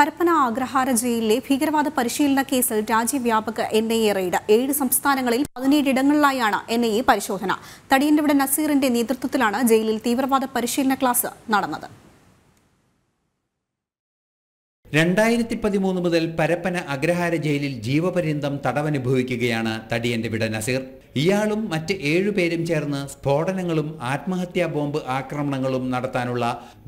പരപ്പന ആഗ്രഹാര ജയിലിലെ ഭീകരവാദ പരിശീലന കേസിൽ രാജ്യവ്യാപക എൻ ഐ എ റെയ്ഡ് ഏഴ് സംസ്ഥാനങ്ങളിൽ പതിനേഴിടങ്ങളിലായാണ് എൻ ഐ എ പരിശോധന തടിയന്റെ നസീറിന്റെ നേതൃത്വത്തിലാണ് ജയിലിൽ തീവ്രവാദ പരിശീലന ക്ലാസ് നടന്നത് രണ്ടായിരത്തി പതിമൂന്ന് മുതൽ പരപ്പന അഗ്രഹാര ജയിലിൽ ജീവപര്യന്തം തടവനുഭവിക്കുകയാണ് തടിയന്റെ വിട നസീർ ഇയാളും മറ്റ് ഏഴുപേരും ചേർന്ന് സ്ഫോടനങ്ങളും ആത്മഹത്യാ ബോംബ് ആക്രമണങ്ങളും നടത്താനുള്ള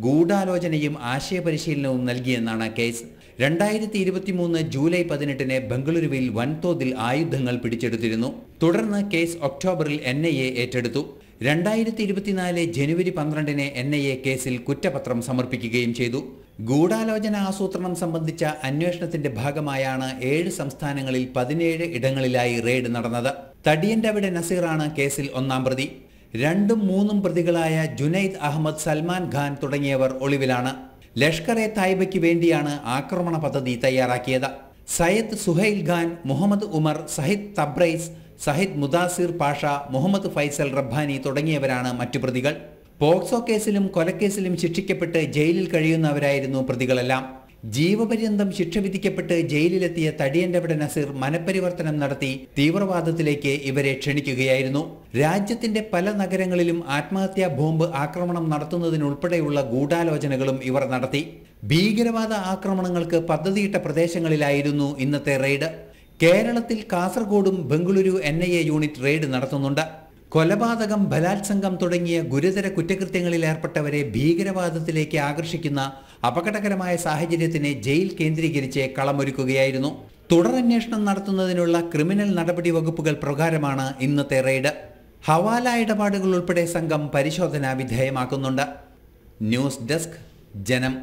ഗൂഢാലോചനയും ആശയപരിശീലനവും നൽകിയെന്നാണ് കേസ് രണ്ടായിരത്തി മൂന്ന് ജൂലൈ പതിനെട്ടിന് ബംഗളൂരുവിൽ വൻതോതിൽ ആയുധങ്ങൾ പിടിച്ചെടുത്തിരുന്നു തുടർന്ന് കേസ് ഒക്ടോബറിൽ എൻ ഏറ്റെടുത്തു രണ്ടായിരത്തി ഇരുപത്തിനാല് ജനുവരി പന്ത്രണ്ടിന് എൻ ഐ എ കേസിൽ കുറ്റപത്രം സമർപ്പിക്കുകയും ചെയ്തു ഗൂഢാലോചന ആസൂത്രണം സംബന്ധിച്ച അന്വേഷണത്തിന്റെ ഭാഗമായാണ് ഏഴ് സംസ്ഥാനങ്ങളിൽ പതിനേഴ് ഇടങ്ങളിലായി റെയ്ഡ് നടന്നത് തടിയൻ്റെവിടെ നസീറാണ് കേസിൽ ഒന്നാം പ്രതി രണ്ടും മൂന്നും പ്രതികളായ ജുനൈദ് അഹമ്മദ് സൽമാൻ ഖാൻ തുടങ്ങിയവർ ഒളിവിലാണ് ലഷ്കർ എ തായ്ബയ്ക്ക് വേണ്ടിയാണ് ആക്രമണ പദ്ധതി തയ്യാറാക്കിയത് സയ്യദ് സുഹൈൽ ഖാൻ മുഹമ്മദ് ഉമർ സഹിദ് തബ്രൈസ് സഹിദ് മുദാസിർ പാഷ മുഹമ്മദ് ഫൈസൽ റബ്ബാനി തുടങ്ങിയവരാണ് മറ്റു പ്രതികൾ പോക്സോ കേസിലും കൊലക്കേസിലും ശിക്ഷിക്കപ്പെട്ട് ജയിലിൽ കഴിയുന്നവരായിരുന്നു പ്രതികളെല്ലാം ജീവപര്യന്തം ശിക്ഷ വിധിക്കപ്പെട്ട് ജയിലിലെത്തിയ തടിയൻ്റെവിടെ നസീർ മനപരിവർത്തനം നടത്തി തീവ്രവാദത്തിലേക്ക് ഇവരെ ക്ഷണിക്കുകയായിരുന്നു രാജ്യത്തിന്റെ പല നഗരങ്ങളിലും ആത്മഹത്യാ ബോംബ് ആക്രമണം നടത്തുന്നതിനുൾപ്പെടെയുള്ള ഗൂഢാലോചനകളും ഇവർ നടത്തി ഭീകരവാദ ആക്രമണങ്ങൾക്ക് പദ്ധതിയിട്ട പ്രദേശങ്ങളിലായിരുന്നു ഇന്നത്തെ റെയ്ഡ് കേരളത്തിൽ കാസർഗോഡും Bengaluru N I A unit raid നടത്തുന്നുണ്ട് കൊലപാതകം ബലാത്സംഗം തുടങ്ങിയ ഗുരുതര കുറ്റകൃത്യങ്ങളിൽ ഏർപ്പെട്ടവരെ ഭീകരവാദത്തിലേക്ക് ആകർഷിക്കുന്ന അപകടകരമായ സാഹചര്യത്തിനെ ജയിൽ കേന്ദ്രീകരിച്ച് കളമൊരുക്കുകയായിരുന്നു തുടരന്വേഷണം നടത്തുന്നതിനുള്ള ക്രിമിനൽ നടപടി വകുപ്പുകൾ പ്രകാരമാണ് ഇന്നത്തെ റെയ്ഡ് ഹവാല ഇടപാടുകൾ ഉൾപ്പെടെ സംഘം പരിശോധന വിധേയമാക്കുന്നുണ്ട് ന്യൂസ് ഡെസ്ക് ജനം